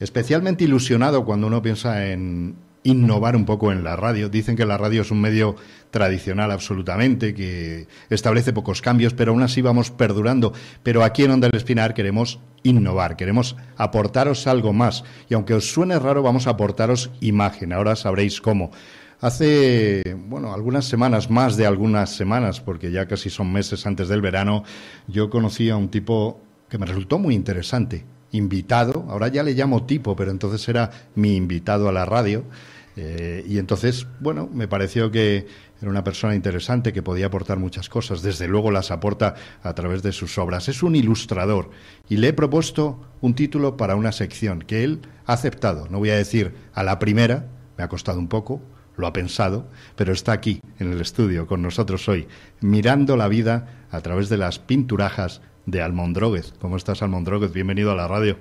especialmente ilusionado cuando uno piensa en innovar un poco en la radio. Dicen que la radio es un medio tradicional absolutamente, que establece pocos cambios, pero aún así vamos perdurando. Pero aquí en Onda del Espinar queremos innovar, queremos aportaros algo más. Y aunque os suene raro, vamos a aportaros imagen. Ahora sabréis cómo. Hace, bueno, algunas semanas, más de algunas semanas, porque ya casi son meses antes del verano, yo conocí a un tipo que me resultó muy interesante invitado, ahora ya le llamo tipo, pero entonces era mi invitado a la radio. Eh, y entonces, bueno, me pareció que era una persona interesante que podía aportar muchas cosas. Desde luego las aporta a través de sus obras. Es un ilustrador y le he propuesto un título para una sección que él ha aceptado. No voy a decir a la primera, me ha costado un poco, lo ha pensado, pero está aquí en el estudio con nosotros hoy, mirando la vida a través de las pinturajas de Droguez, ¿Cómo estás, Droguez? Bienvenido a la radio.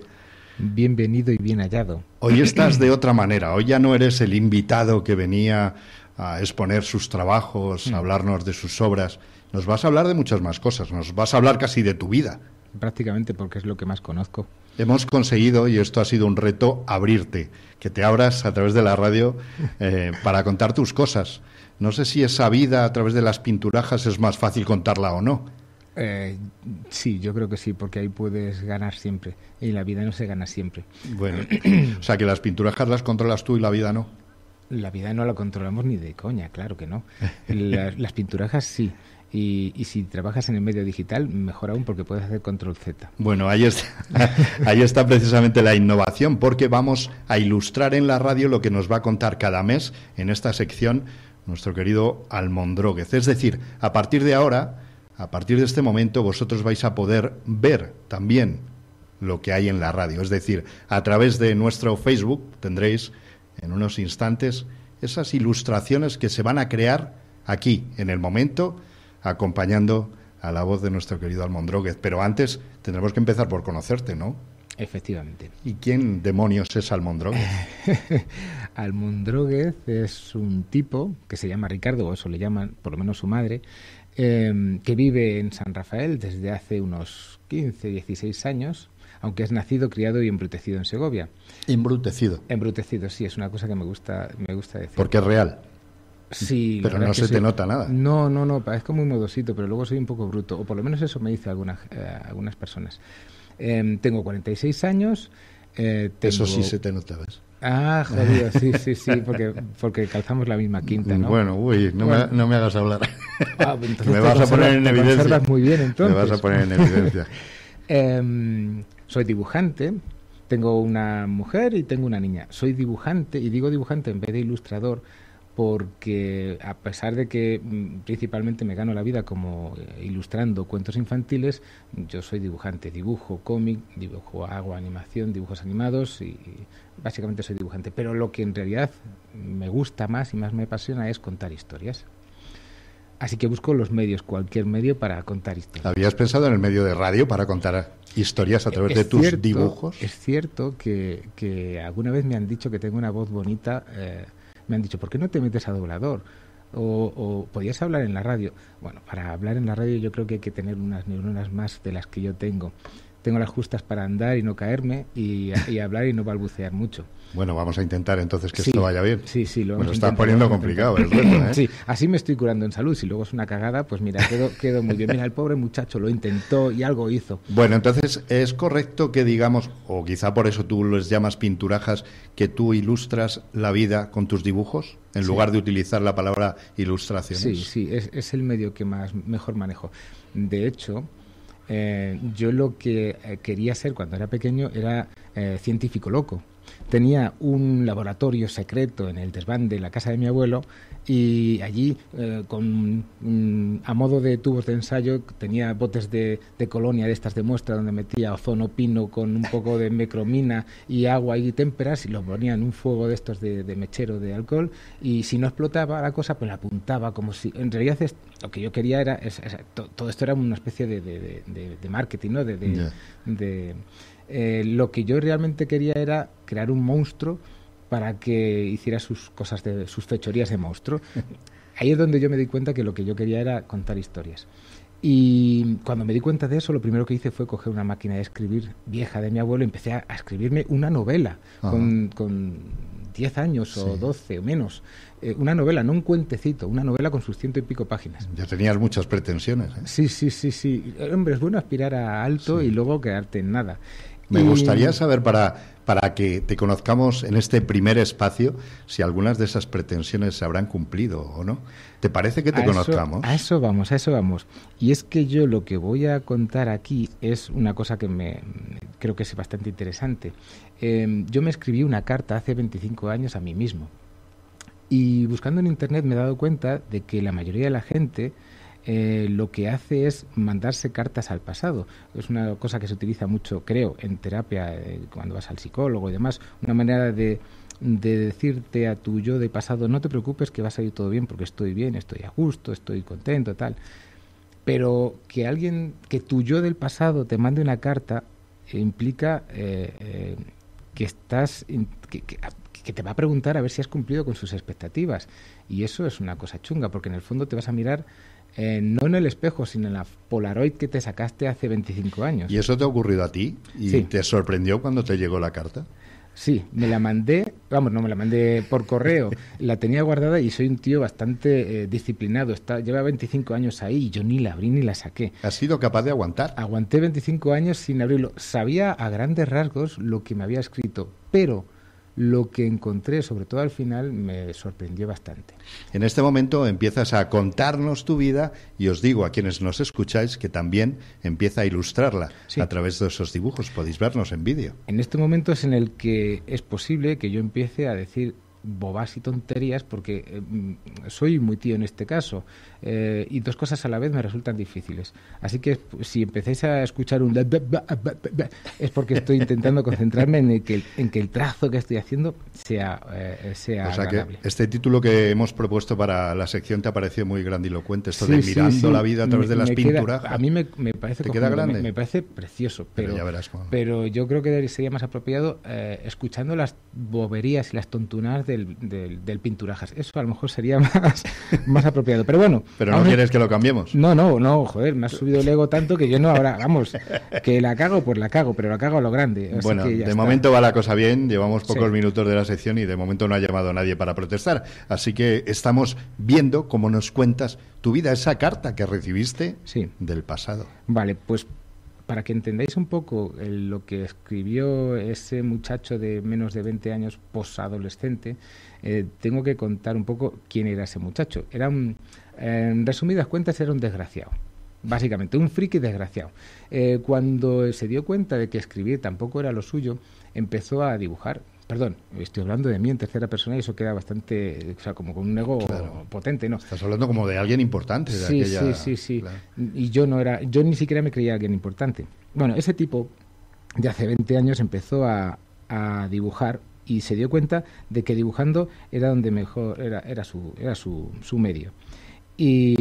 Bienvenido y bien hallado. Hoy estás de otra manera, hoy ya no eres el invitado que venía a exponer sus trabajos, a hmm. hablarnos de sus obras. Nos vas a hablar de muchas más cosas, nos vas a hablar casi de tu vida. Prácticamente porque es lo que más conozco. Hemos conseguido, y esto ha sido un reto, abrirte, que te abras a través de la radio eh, para contar tus cosas. No sé si esa vida a través de las pinturajas es más fácil contarla o no. Eh, sí, yo creo que sí, porque ahí puedes ganar siempre. Y la vida no se gana siempre. Bueno, o sea que las pinturajas las controlas tú y la vida no. La vida no la controlamos ni de coña, claro que no. las pinturajas sí. Y, si trabajas en el medio digital, mejor aún porque puedes hacer control Z. Bueno, ahí está, ahí está precisamente la innovación, porque vamos a ilustrar en la radio lo que nos va a contar cada mes en esta sección nuestro querido Almondróguez. Es decir, a partir de ahora a partir de este momento vosotros vais a poder ver también lo que hay en la radio. Es decir, a través de nuestro Facebook tendréis en unos instantes esas ilustraciones que se van a crear aquí, en el momento, acompañando a la voz de nuestro querido Almondróguez. Pero antes tendremos que empezar por conocerte, ¿no? Efectivamente. ¿Y quién demonios es Almondróguez? Almondróguez es un tipo que se llama Ricardo, o eso le llaman, por lo menos su madre, Em, que vive en San Rafael desde hace unos 15, 16 años, aunque es nacido, criado y embrutecido en Segovia. Embrutecido. Embrutecido, sí, es una cosa que me gusta, me gusta decir. Porque es real. Sí, pero no se te nota nada. No, no, no, parezco muy modosito, pero luego soy un poco bruto, o por lo menos eso me dice algunas, eh, algunas personas. Em, tengo 46 años. Eh, eso sí se te nota, Ah, jodido, sí, sí, sí, porque, porque calzamos la misma quinta, ¿no? Bueno, uy, no, Me, hagas hablar. Ah, pues me vas a poner en evidencia. muy bien, Me vas a poner en evidencia. Em, soy dibujante, tengo una mujer y tengo una niña. Soy dibujante, y digo dibujante en vez de ilustrador, porque a pesar de que mm, principalmente me gano la vida como eh, ilustrando cuentos infantiles, yo soy dibujante, dibujo cómic, dibujo hago animación, dibujos animados y, básicamente soy dibujante, pero lo que en realidad me gusta más y más me apasiona es contar historias. Así que busco los medios, cualquier medio para contar historias. ¿Habías pensado en el medio de radio para contar historias a través de tus dibujos? Es cierto que, alguna vez me han dicho que tengo una voz bonita eh, me han dicho, ¿por qué no te metes a doblador? O, podías hablar en la radio. Bueno, para hablar en la radio yo creo que hay que tener unas neuronas más de las que yo tengo tengo las justas para andar y no caerme y, hablar y no balbucear mucho. Bueno, vamos a intentar entonces que esto vaya bien. Sí, sí, lo estás está poniendo complicado es reto, ¿eh? Sí, así me estoy curando en salud. Si luego es una cagada, pues mira, quedo, muy bien. Mira, el pobre muchacho lo intentó y algo hizo. Bueno, entonces es correcto que digamos, o quizá por eso tú les llamas pinturajas, que tú ilustras la vida con tus dibujos, en lugar de utilizar la palabra ilustración? Sí, sí, es, es el medio que más mejor manejo. De hecho, eh, yo lo que eh, quería ser cuando era pequeño era eh, científico loco tenía un laboratorio secreto en el desván de la casa de mi abuelo y allí, eh, con, mm, a modo de tubos de ensayo, tenía botes de, de, colonia, de estas de muestra, donde metía ozono pino con un poco de mecromina y agua y témperas y lo ponía en un fuego de estos de, mechero de alcohol y si no explotaba la cosa, pues la apuntaba como si... En realidad lo que yo quería era... todo esto era una especie de, de marketing, ¿no? de eh, lo que yo realmente quería era crear un monstruo para que hiciera sus cosas de sus fechorías de monstruo. Ahí es donde yo me di cuenta que lo que yo quería era contar historias. Y cuando me di cuenta de eso, lo primero que hice fue coger una máquina de escribir vieja de mi abuelo y empecé a, escribirme una novela con, 10 años o 12 o menos. Eh, una novela, no un cuentecito, una novela con sus ciento y pico páginas. Ya tenías muchas pretensiones. ¿eh? Sí, sí, sí, sí. Hombre, es bueno aspirar a alto y luego quedarte en nada. Me gustaría saber para, para que te conozcamos en este primer espacio si algunas de esas pretensiones se habrán cumplido o no. ¿Te parece que te conozcamos? a eso vamos, a eso vamos. Y es que yo lo que voy a contar aquí es una cosa que me creo que es bastante interesante. Em, yo me escribí una carta hace 25 años a mí mismo. Y buscando en internet me he dado cuenta de que la mayoría de la gente eh, lo que hace es mandarse cartas al pasado. Es una cosa que se utiliza mucho, creo, en terapia, eh, cuando vas al psicólogo y demás, una manera de, decirte a tu yo de pasado, no te preocupes que va a salir todo bien porque estoy bien, estoy a gusto, estoy contento, tal. Pero que alguien, que tu yo del pasado te mande una carta, eh, implica que estás, que te va a preguntar a ver si has cumplido con sus expectativas. Y eso es una cosa chunga, porque en el fondo te vas a mirar eh, no en el espejo, sino en la Polaroid que te sacaste hace 25 años. ¿Y eso te ha ocurrido a ti? ¿Y te sorprendió cuando te llegó la carta? Sí, me la mandé, vamos, no me la mandé por correo, la tenía guardada y soy un tío bastante eh, disciplinado, está, lleva 25 años ahí y yo ni la abrí ni la saqué. ¿Has sido capaz de aguantar? Aguanté 25 años sin abrirlo. Sabía a grandes rasgos lo que me había escrito, pero lo que encontré, sobre todo al final, me sorprendió bastante. En este momento empiezas a contarnos tu vida y os digo a quienes nos escucháis que también empieza a ilustrarla a través de esos dibujos. Podéis vernos en vídeo. En este momento es en el que es posible que yo empiece a decir bobas y tonterías porque eh, mm, soy muy tío en este caso. Eh, y dos cosas a la vez me resultan difíciles. Así que pues, si empecéis a escuchar un... es porque estoy intentando concentrarme en que, en que el trazo que estoy haciendo sea, eh, sea o sea Que este título que hemos propuesto para la sección te ha parecido muy grandilocuente, esto de mirando la vida a través de las pinturas. a mí me, parece... Me, parece precioso, pero, pero, yo creo que sería más apropiado eh, escuchando las boberías y las tontunas del, del, pinturajas. Eso a lo mejor sería más, más apropiado. Pero bueno, pero ah, no quieres que lo cambiemos. No, no, no, joder, me has subido el ego tanto que yo no ahora, vamos, que la cago, pues la cago, pero la cago a lo grande. bueno, de momento va la cosa bien, llevamos pocos minutos de la sección y de momento no ha llamado a nadie para protestar. Así que estamos viendo, cómo nos cuentas, tu vida, esa carta que recibiste del pasado. Vale, pues para que entendáis un poco lo que escribió ese muchacho de menos de 20 años posadolescente, eh, tengo que contar un poco quién era ese muchacho. Era en resumidas cuentas, era un desgraciado. Básicamente, un friki desgraciado. Eh, cuando se dio cuenta de que escribir tampoco era lo suyo, empezó a dibujar Perdón, estoy hablando de mí en tercera persona y eso queda bastante, o sea, como con un ego potente, ¿no? Estás hablando como de alguien importante. De sí, sí, sí, sí, Y yo no era, yo ni siquiera me creía alguien importante. Bueno, ese tipo de hace 20 años empezó a, dibujar y se dio cuenta de que dibujando era donde mejor era, era su era su, su medio y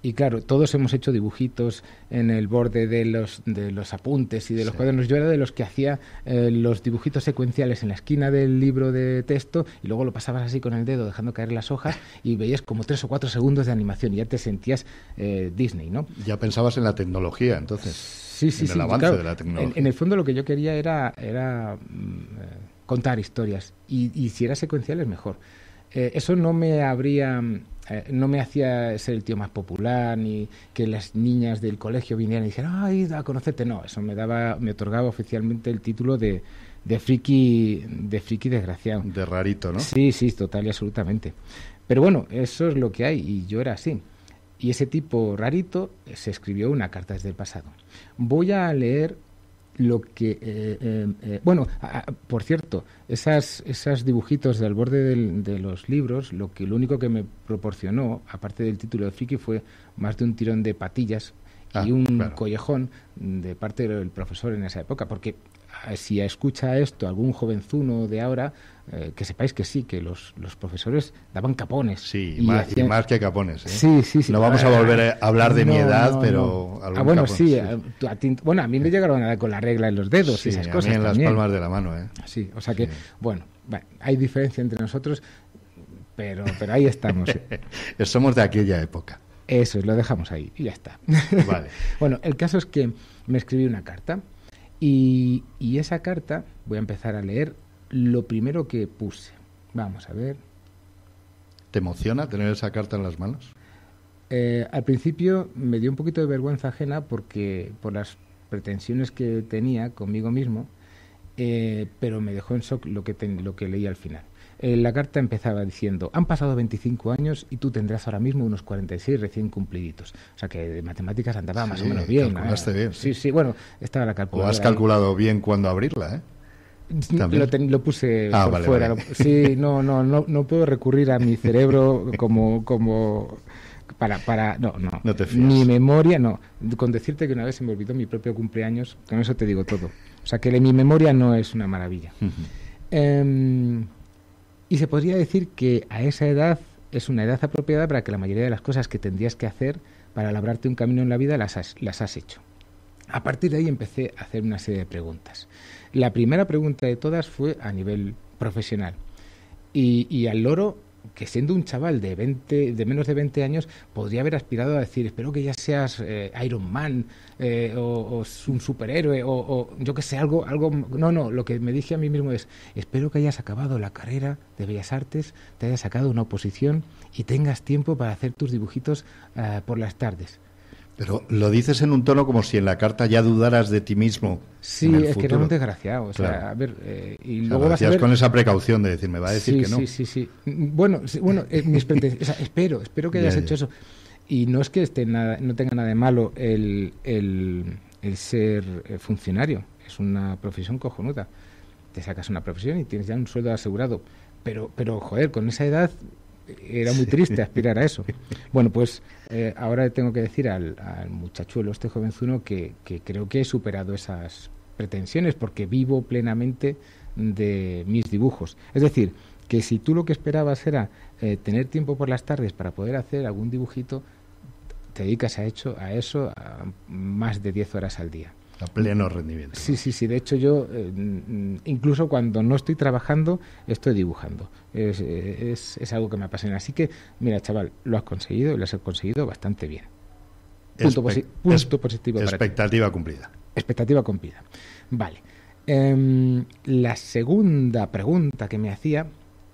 y claro, todos hemos hecho dibujitos en el borde de los, de los apuntes y de los cuadernos. Yo era de los que hacía eh, los dibujitos secuenciales en la esquina del libro de texto y luego lo pasabas así con el dedo dejando caer las hojas y veías como tres o cuatro segundos de animación y ya te sentías eh, Disney, ¿no? Ya pensabas en la tecnología entonces. Sí, sí, en El avance de la tecnología. En, el fondo lo que yo quería era, era mm, eh, contar historias y, y, si era secuencial es mejor. eso no me habría eh, no me hacía ser el tío más popular ni que las niñas del colegio vinieran y dijeran, ay, a conocerte. No, eso me daba, me otorgaba oficialmente el título de, de friki, de friki desgraciado. De rarito, ¿no? Sí, sí, total y absolutamente. Pero bueno, eso es lo que hay y yo era así. Y ese tipo rarito se escribió una carta desde el pasado. Voy a leer lo que eh, eh, eh, bueno por cierto esas esas dibujitos del borde de los libros lo que lo único que me proporcionó aparte del título de friki fue más de un tirón de patillas y ah, un collejón de parte del profesor en esa época porque eh, si escucha esto algún jovenzuno de ahora, eh, que sepáis que sí, que los, los profesores daban capones. Sí, y más, que capones. ¿eh? No vamos a volver a ah, hablar de mi edad, pero. ah, bueno, sí. A, bueno, a mí me llegaron a dar con la regla en los dedos y esas cosas. en las palmas de la mano, ¿eh? Sí, o sea que, bueno, hay diferencia entre nosotros, pero, pero ahí estamos. Somos de aquella época. Eso, lo dejamos ahí y ya está. Vale. bueno, el caso es que me escribí una carta. Y, esa carta, voy a empezar a leer lo primero que puse. Vamos a ver. ¿Te emociona tener esa carta en las manos? Eh, al principio me dio un poquito de vergüenza ajena porque por las pretensiones que tenía conmigo mismo, eh, pero me dejó en shock lo que, lo que leí al final. Eh, la carta empezaba diciendo, han pasado 25 años y tú tendrás ahora mismo unos 46 recién cumpliditos. O sea que de matemáticas andaba más o menos bien. bien. Sí, sí, bueno, estaba la calculadora. O has calculado bien cuándo abrirla, ¿eh? Lo, puse ah, fuera. Sí, no, no, no, no puedo recurrir a mi cerebro como, como para, para, no, no. no te mi memoria, no. Con decirte que una vez se me olvidó mi propio cumpleaños, con eso te digo todo. O sea que mi memoria no es una maravilla. eh, y se podría decir que a esa edad es una edad apropiada para que la mayoría de las cosas que tendrías que hacer para labrarte un camino en la vida las has, las has hecho. A partir de ahí empecé a hacer una serie de preguntas. La primera pregunta de todas fue a nivel profesional. Y, y al loro que siendo un chaval de de menos de 20 años, podría haber aspirado a decir, espero que ya seas eh, Iron Man eh, o, un superhéroe o, yo que sé, algo, algo... No, no, lo que me dije a mí mismo es, espero que hayas acabado la carrera de Bellas Artes, te hayas sacado una oposición y tengas tiempo para hacer tus dibujitos eh, por las tardes. Pero lo dices en un tono como si en la carta ya dudaras de ti mismo. Sí, es que era un desgraciado. O sea, y con esa precaución de decir, me va a decir que no. Sí, sí, sí. Bueno, bueno eh, espero, espero que hayas hecho eso. Y no es que esté nada, no tenga nada de malo el, el, el ser eh, funcionario. Es una profesión cojonuda. Te sacas una profesión y tienes ya un sueldo asegurado. Pero, pero joder, con esa edad era muy triste aspirar a eso. Bueno, pues eh, ahora tengo que decir al, muchachuelo, este jovenzuno, que, creo que he superado esas pretensiones porque vivo plenamente de mis dibujos. Es decir, que si tú lo que esperabas era eh, tener tiempo por las tardes para poder hacer algún dibujito, te dedicas a, hecho, a eso más de 10 horas al día. A pleno rendimiento. Sí, sí, sí. De hecho, yo eh, mm, incluso cuando no estoy trabajando, estoy dibujando. Eh, es, algo que me apasiona. Así que, mira, chaval, lo has conseguido y lo has conseguido bastante bien. Punto, positivo punto positivo. Expectativa cumplida. Expectativa cumplida. Vale. Em, la segunda pregunta que me hacía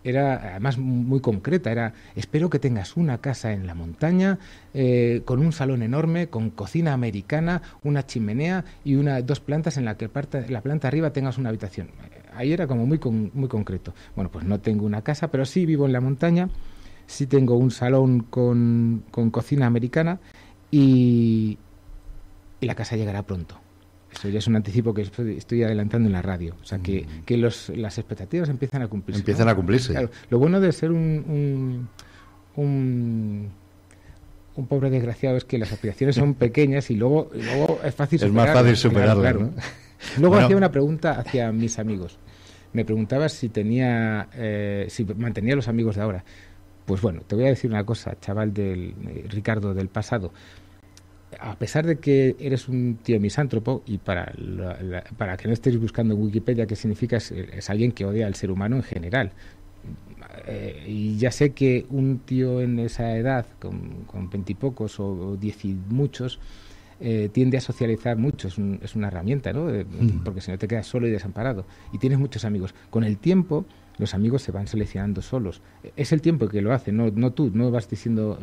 era además muy concreta, era espero que tengas una casa en la montaña, eh, con un salón enorme, con cocina americana, una chimenea y una, dos plantas en la que la planta arriba tengas una habitación. Eh, ahí era como muy, muy concreto. Bueno, pues no tengo una casa, pero sí vivo en la montaña, sí tengo un salón con, cocina americana y la casa llegará pronto. Eso ya es un anticipo que estoy adelantando en la radio. O sea, que, mm. los, las expectativas empiezan a cumplirse. Empiezan a cumplirse. lo bueno de ser un, un, un pobre desgraciado es que las aspiraciones son pequeñas y luego, luego es fácil superarlas. Es más fácil superarlas. Luego hacía una pregunta hacia mis amigos. Me preguntaba si tenía, eh, si mantenía los amigos de ahora. Pues bueno, te voy a decir una cosa, chaval del eh, Ricardo del pasado a pesar de que eres un tío misántropo y para, para que no estéis buscando en Wikipedia qué significa, es, alguien que odia al ser humano en general. Eh, y ya sé que un tío en esa edad, con veintipocos o diez y muchos, eh, tiende a socializar mucho, es, una herramienta, ¿no? Eh, mm. Porque si no te quedas solo y desamparado. Y tienes muchos amigos. Con el tiempo, los amigos se van seleccionando solos. Es el tiempo que lo hace, no, no tú, no vas diciendo.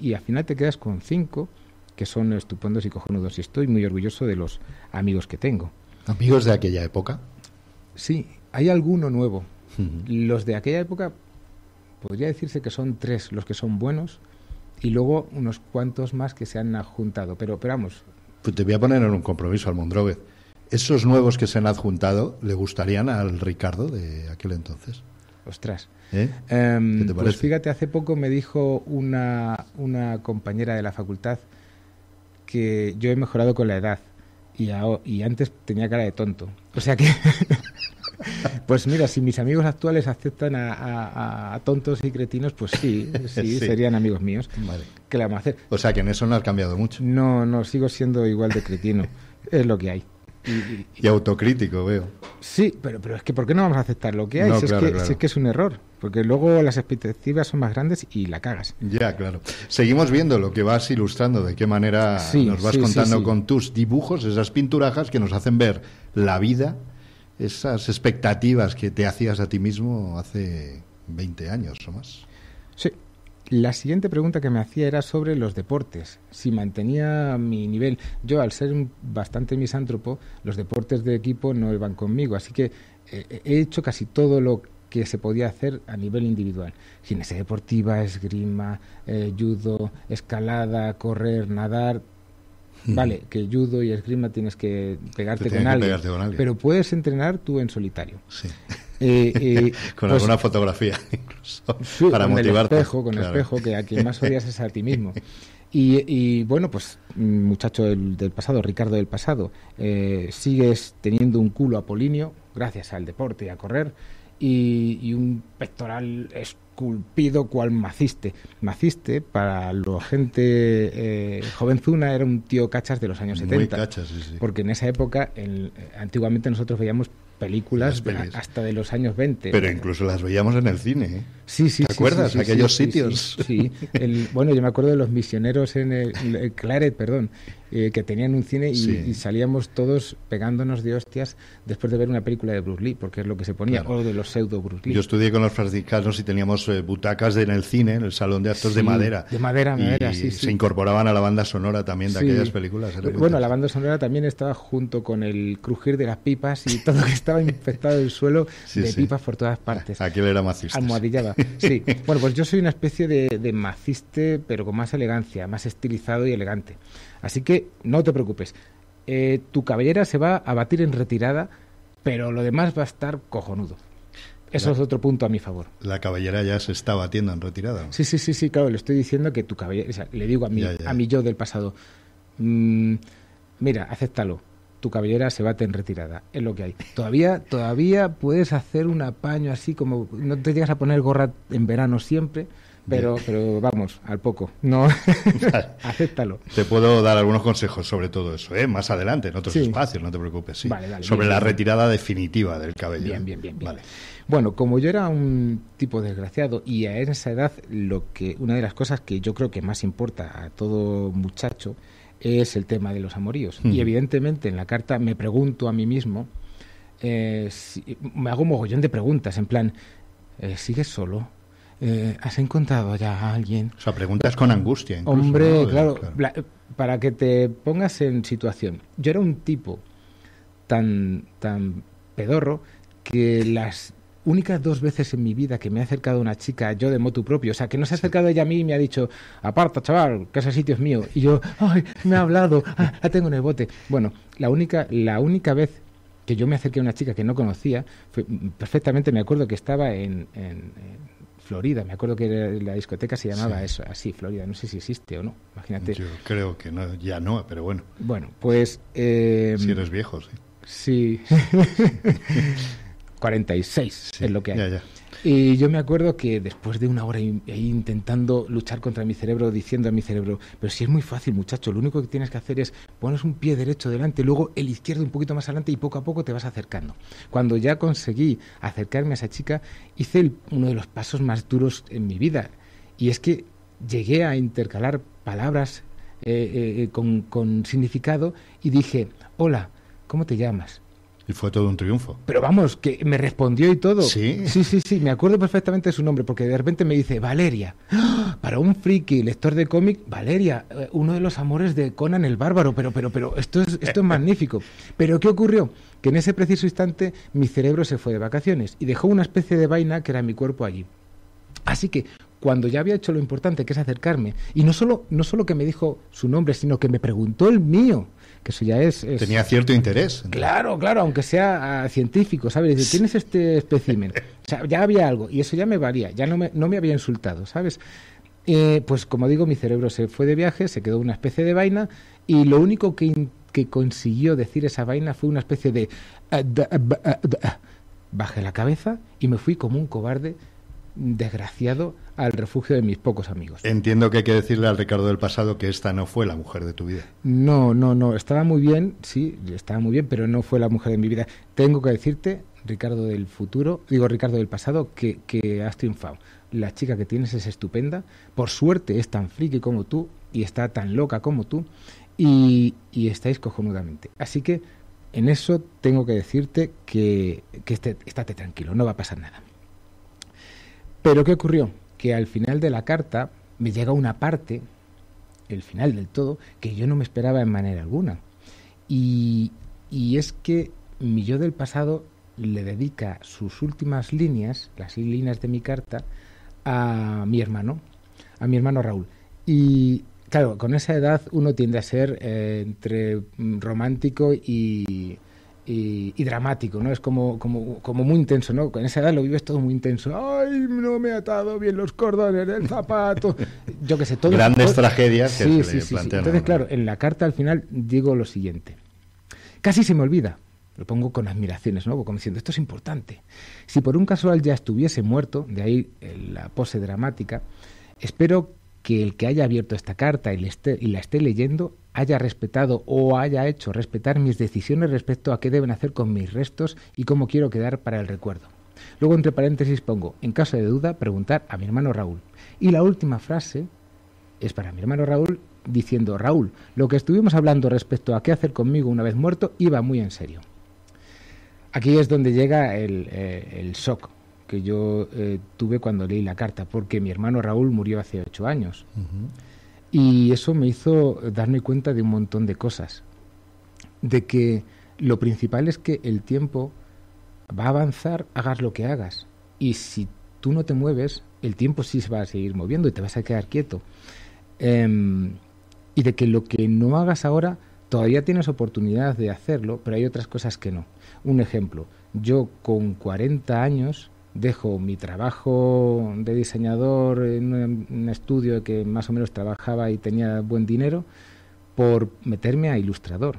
y al final te quedas con cinco que son estupendos y cojonudos. Y estoy muy orgulloso de los amigos que tengo. ¿Amigos de aquella época? Sí, hay alguno nuevo. Los de aquella época podría decirse que son tres los que son buenos y luego unos cuantos más que se han adjuntado. Pero, pero vamos. Pues te voy a poner en un compromiso, al Mondrovez... ¿Esos nuevos que se han adjuntado le gustarían al Ricardo de aquel entonces? Ostras. ¿Eh? Em, ¿Qué te pues parece? Pues fíjate, hace poco me dijo una, una compañera de la facultad que yo he mejorado con la edad y, y antes tenía cara de tonto. O sea que... Pues mira, si mis amigos actuales aceptan a, tontos y cretinos, pues sí, sí, serían amigos míos. Vale. ¿Qué le vamos hacer? O sea que en eso no has cambiado mucho. No, no, sigo siendo igual de cretino. es lo que hay. Y, autocrítico, veo. Sí, pero, pero es que ¿por qué no vamos a aceptar lo que hay? si, es que, es un error, porque luego las expectativas son más grandes y la cagas. Ya, claro. Seguimos viendo lo que vas ilustrando, de qué manera nos vas contando con tus dibujos, esas pinturajas que nos hacen ver la vida, esas expectativas que te hacías a ti mismo hace 20 años o más. La siguiente pregunta que me hacía era sobre los deportes, si mantenía mi nivel. Yo, al ser bastante misántropo, los deportes de equipo no iban conmigo, así que eh, he hecho casi todo lo que se podía hacer a nivel individual. Gimnasia deportiva, esgrima, eh, judo, escalada, correr, nadar. Hmm. Vale, que judo y esgrima tienes que pegarte, que pegarte con, alguien, pero puedes entrenar tú en solitario. Sí. con pues alguna fotografía incluso, para motivarte. El espejo, con espejo, que a quien más odias es a ti mismo. Y, bueno, pues mm, muchacho del, pasado, Ricardo del pasado, eh, sigues teniendo un culo apolinio gracias al deporte y a correr y, un pectoral esculpido cual maciste. Maciste, para la gente eh, jovenzuna, era un tío cachas de los años Muy 70. Cachas, sí, sí. Porque en esa época, el, eh, antiguamente nosotros veíamos películas hasta de los años 20. Pero incluso las veíamos en el cine. ¿eh? Sí, sí. ¿Te acuerdas? aquellos sitios. Sí. El, bueno, yo me acuerdo de los misioneros en el, Claret, perdón, eh, que tenían un cine y, salíamos todos pegándonos de hostias después de ver una película de Bruce Lee, porque es lo que se ponía, o de los pseudo Bruce Lee. Yo estudié con los franciscanos y teníamos eh, butacas en el cine, en el salón de actos de madera. De madera, madera, sí. Se incorporaban a la banda sonora también de aquellas películas. Bueno, la banda sonora también estaba junto con el crujir de las pipas y todo lo que estaba estaba infectado el suelo de pipas por todas partes. Aquí era macista. sí. Bueno, pues yo soy una especie de, maciste, pero con más elegancia, más estilizado y elegante. Así que no te preocupes. Eh, tu cabellera se va a batir en retirada, pero lo demás va a estar cojonudo. Eso es otro punto a mi favor. La cabellera ya se está batiendo en retirada. Sí, sí, sí, sí, claro, le estoy diciendo que tu cabellera, le digo a mí a mí yo del pasado, mm, mira, acéptalo, tu cabellera se bate en retirada. Es lo que hay. Todavía, todavía puedes hacer un apaño así como no te llegas a poner gorra en verano siempre. Pero, pero vamos, al poco. No, acéptalo. Te puedo dar algunos consejos sobre todo eso, ¿eh? más adelante, en otros espacios, no te preocupes. sobre la retirada definitiva del cabello. ¿eh? Bien, bien, bien. Vale. Bueno, como yo era un tipo desgraciado y a esa edad, lo que una de las cosas que yo creo que más importa a todo muchacho es el tema de los amoríos. Y evidentemente en la carta me pregunto a mí mismo, eh, me hago un mogollón de preguntas, en plan, sigue eh, ¿sigues solo? Eh, ¿Has encontrado ya a alguien? O sea, preguntas con angustia. Incluso, Hombre, claro, para que te pongas en situación. Yo era un tipo tan, tan pedorro que las únicas dos veces en mi vida que me ha acercado una chica, yo de motu propio, o sea, que no se ha acercado ella a mí y me ha dicho, aparta, chaval, que ese sitio es mío. Y yo, ay, me ha hablado, ah, la tengo en el bote. Bueno, la única, la única vez que yo me acerqué a una chica que no conocía, fue, mm, perfectamente me acuerdo que estaba en, Florida, me acuerdo que la discoteca se llamaba eso, así, Florida, no sé si existe o no, imagínate. Yo creo que no, ya no, pero bueno. Bueno, pues... Eh, si eres viejo, sí. Sí. 46 es lo que hay. Y yo me acuerdo que después de una hora intentando luchar contra mi cerebro, diciendo a mi cerebro, pero si es muy fácil, muchacho, lo único que tienes que hacer es pones un pie derecho delante, luego el izquierdo un poquito más adelante y poco a poco te vas acercando. Cuando ya conseguí acercarme a esa chica, hice uno de los pasos más duros en mi vida. Y es que llegué a intercalar palabras eh, eh, eh, con significado y dije, hola, ¿cómo te llamas? fue todo un triunfo. Pero vamos, que me respondió y todo. Sí. Sí, sí, me acuerdo perfectamente de su nombre, porque de repente me dice, Valeria, ¡Ah! para un friki lector de cómic, Valeria, eh, uno de los amores de Conan el Bárbaro, pero, pero, pero, esto es, esto es magnífico. Pero ¿qué ocurrió? Que en ese preciso instante mi cerebro se fue de vacaciones y dejó una especie de vaina que era mi cuerpo allí. Así que cuando ya había hecho lo importante, que es acercarme, y no solo, no solo que me dijo su nombre, sino que me preguntó el mío que eso ya es... Tenía cierto interés. Claro, claro, aunque sea ah, científico, ¿sabes? Dice, tienes este espécimen. ya había algo y eso ya me valía, ya no me, no me había insultado, ¿sabes? Eh, pues como digo, mi cerebro se fue de viaje, se quedó una especie de vaina y lo único que, que consiguió decir esa vaina fue una especie de... Ah, ah, Bajé la cabeza y me fui como un cobarde desgraciado al refugio de mis pocos amigos. Entiendo que hay que decirle al Ricardo del pasado que esta no fue la mujer de tu vida. No, no, no, estaba muy bien, sí, estaba muy bien, pero no fue la mujer de mi vida. Tengo que decirte, Ricardo del futuro, digo Ricardo del pasado, que, que has triunfado. La chica que tienes es estupenda, por suerte es tan friki como tú y está tan loca como tú y, estáis cojonudamente. Así que en eso tengo que decirte que, que este, estate tranquilo, no va a pasar nada. Pero ¿qué ocurrió? que al final de la carta me llega una parte, el final del todo, que yo no me esperaba en manera alguna. Y, y es que mi yo del pasado le dedica sus últimas líneas, las líneas de mi carta, a mi hermano, a mi hermano Raúl. Y claro, con esa edad uno tiende a ser eh, entre mm, romántico y y, dramático, ¿no? Es como, como, muy intenso, ¿no? Con esa edad lo vives todo muy intenso. ¡Ay, no me he atado bien los cordones del zapato! Yo qué sé, todo. Grandes tragedias que sí, sí, sí, Entonces, claro, en la carta al final digo lo siguiente. Casi se me olvida, lo pongo con admiraciones, ¿no? Como diciendo, esto es importante. Si por un casual ya estuviese muerto, de ahí eh, la pose dramática, espero que el que haya abierto esta carta y, y la esté leyendo haya respetado o haya hecho respetar mis decisiones respecto a qué deben hacer con mis restos y cómo quiero quedar para el recuerdo. Luego, entre paréntesis, pongo, en caso de duda, preguntar a mi hermano Raúl. Y la última frase es para mi hermano Raúl diciendo, Raúl, lo que estuvimos hablando respecto a qué hacer conmigo una vez muerto iba muy en serio. Aquí es donde llega el, eh, shock que yo eh, tuve cuando leí la carta, porque mi hermano Raúl murió hace ocho años. Y eso me hizo darme cuenta de un montón de cosas. De que lo principal es que el tiempo va a avanzar, hagas lo que hagas. Y si tú no te mueves, el tiempo sí se va a seguir moviendo y te vas a quedar quieto. Em, y de que lo que no hagas ahora, todavía tienes oportunidad de hacerlo, pero hay otras cosas que no. Un ejemplo, yo con 40 años dejo mi trabajo de diseñador en un estudio que más o menos trabajaba y tenía buen dinero por meterme a ilustrador.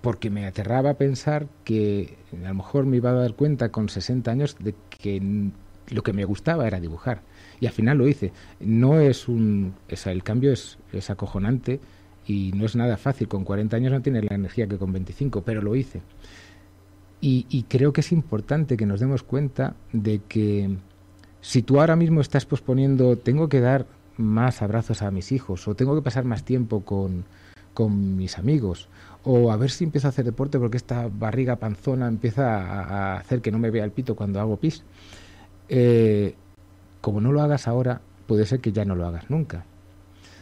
Porque me aterraba pensar que a lo mejor me iba a dar cuenta con 60 años de que lo que me gustaba era dibujar. Y al final lo hice. No es un. el cambio es, es acojonante y no es nada fácil. Con 40 años no tienes la energía que con 25, pero lo hice. Y, creo que es importante que nos demos cuenta de que si tú ahora mismo estás posponiendo, tengo que dar más abrazos a mis hijos, o tengo que pasar más tiempo con, mis amigos, o a ver si empiezo a hacer deporte porque esta barriga panzona empieza a, hacer que no me vea el pito cuando hago pis. Eh, como no lo hagas ahora, puede ser que ya no lo hagas nunca.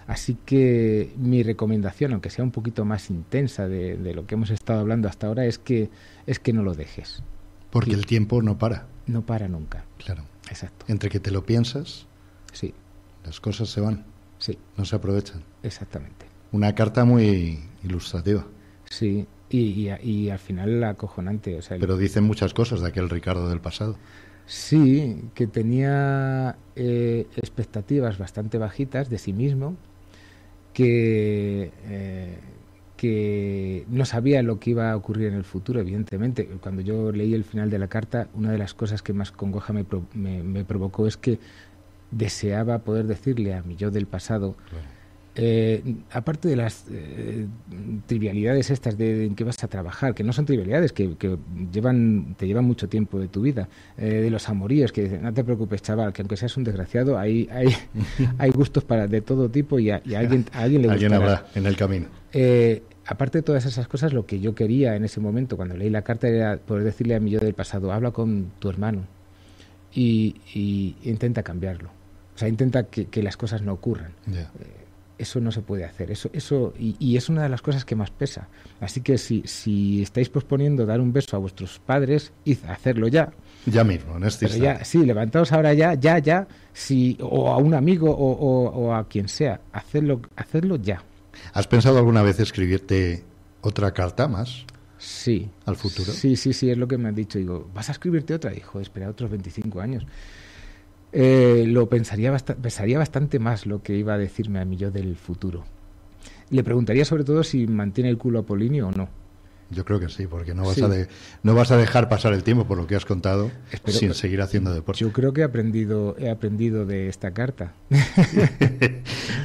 Así que mi recomendación, aunque sea un poquito más intensa de, lo que hemos estado hablando hasta ahora, es que, es que no lo dejes. Porque el tiempo no para. No para nunca. Claro. Exacto. Entre que te lo piensas, sí. las cosas se van. Sí. No se aprovechan. Exactamente. Una carta muy ilustrativa. Sí, y, al final acojonante. O sea, Pero dicen muchas cosas de aquel Ricardo del pasado. Sí, que tenía eh, expectativas bastante bajitas de sí mismo, que, eh, que no sabía lo que iba a ocurrir en el futuro, evidentemente. Cuando yo leí el final de la carta, una de las cosas que más congoja me, provocó es que deseaba poder decirle a mi yo del pasado. Eh, aparte de las eh, trivialidades estas de en qué vas a trabajar, que no son trivialidades, que, llevan, te llevan mucho tiempo de tu vida, eh, de los amoríos, que dicen, no te preocupes, chaval, que aunque seas un desgraciado, hay, hay, hay gustos para, de todo tipo y a, alguien, alguien le Alguien en el camino aparte de todas esas cosas, lo que yo quería en ese momento, cuando leí la carta, era poder decirle a mi yo del pasado, habla con tu hermano y, intenta cambiarlo. O sea, intenta que, las cosas no ocurran eso no se puede hacer. Eso, eso, y, es una de las cosas que más pesa. Así que si, si estáis posponiendo dar un beso a vuestros padres, id hacerlo ya. Ya mismo, en este Sí, levantaos ahora ya, ya, ya, si, o a un amigo o, a quien sea. Hacedlo, ya. ¿Has pensado alguna vez escribirte otra carta más? Sí. ¿Al futuro? Sí, sí, sí, es lo que me han dicho. Digo, ¿vas a escribirte otra? hijo espera otros 25 años. Eh, lo pensaría, pensaría bastante más lo que iba a decirme a mí yo del futuro. Le preguntaría sobre todo si mantiene el culo a Polinio o no. Yo creo que sí, porque no vas, A no vas a dejar pasar el tiempo por lo que has contado sin seguir haciendo deporte. Yo creo que he aprendido, he aprendido de esta carta.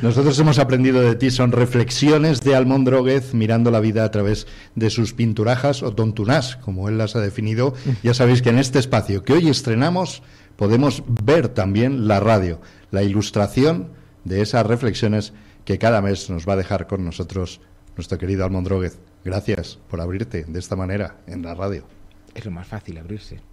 Nosotros hemos aprendido de ti, son reflexiones de Droguez mirando la vida a través de sus pinturajas o tontunás, como él las ha definido. Mm. Ya sabéis que en este espacio que hoy estrenamos podemos ver también la radio, la ilustración de esas reflexiones que cada mes nos va a dejar con nosotros nuestro querido Droguez. Gracias por abrirte de esta manera en la radio. Es lo más fácil abrirse.